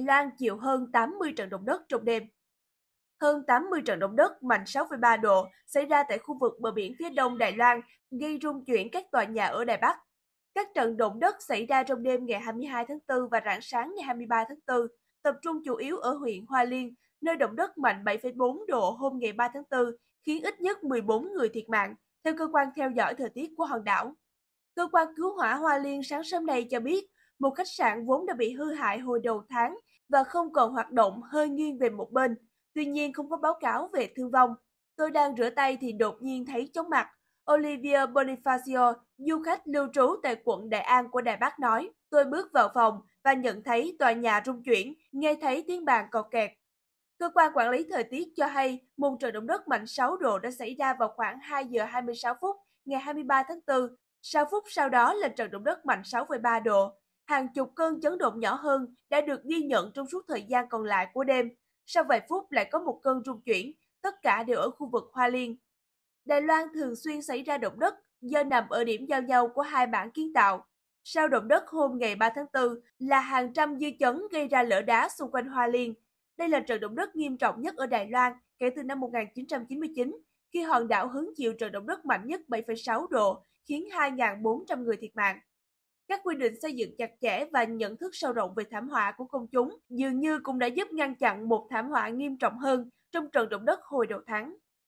Đài Loan chịu hơn 80 trận động đất trong đêm. Hơn 80 trận động đất mạnh 6,3 độ xảy ra tại khu vực bờ biển phía đông Đài Loan, gây rung chuyển các tòa nhà ở Đài Bắc. Các trận động đất xảy ra trong đêm ngày 22 tháng 4 và rạng sáng ngày 23 tháng 4, tập trung chủ yếu ở huyện Hoa Liên, nơi động đất mạnh 7,4 độ hôm ngày 3 tháng 4, khiến ít nhất 14 người thiệt mạng, theo cơ quan theo dõi thời tiết của hòn đảo. Cơ quan cứu hỏa Hoa Liên sáng sớm nay cho biết, một khách sạn vốn đã bị hư hại hồi đầu tháng và không còn hoạt động hơi nghiêng về một bên, tuy nhiên không có báo cáo về thương vong. Tôi đang rửa tay thì đột nhiên thấy chóng mặt. Olivia Bonifacio, du khách lưu trú tại quận Đại An của Đài Bắc nói, tôi bước vào phòng và nhận thấy tòa nhà rung chuyển, nghe thấy tiếng bàn cọt kẹt. Cơ quan quản lý thời tiết cho hay một trận động đất mạnh 6 độ đã xảy ra vào khoảng 2 giờ 26 phút ngày 23 tháng 4. 6 phút sau đó là trận động đất mạnh 6,3 độ hàng chục cơn chấn động nhỏ hơn đã được ghi nhận trong suốt thời gian còn lại của đêm. Sau vài phút lại có một cơn rung chuyển, tất cả đều ở khu vực Hoa Liên. Đài Loan thường xuyên xảy ra động đất do nằm ở điểm giao nhau của hai bản kiến tạo. Sau động đất hôm ngày 3 tháng 4 là hàng trăm dư chấn gây ra lở đá xung quanh Hoa Liên. Đây là trận động đất nghiêm trọng nhất ở Đài Loan kể từ năm 1999, khi hòn đảo hứng chịu trận động đất mạnh nhất 7,6 độ, khiến 2.400 người thiệt mạng. Các quy định xây dựng chặt chẽ và nhận thức sâu rộng về thảm họa của công chúng dường như cũng đã giúp ngăn chặn một thảm họa nghiêm trọng hơn trong trận động đất hồi đầu tháng.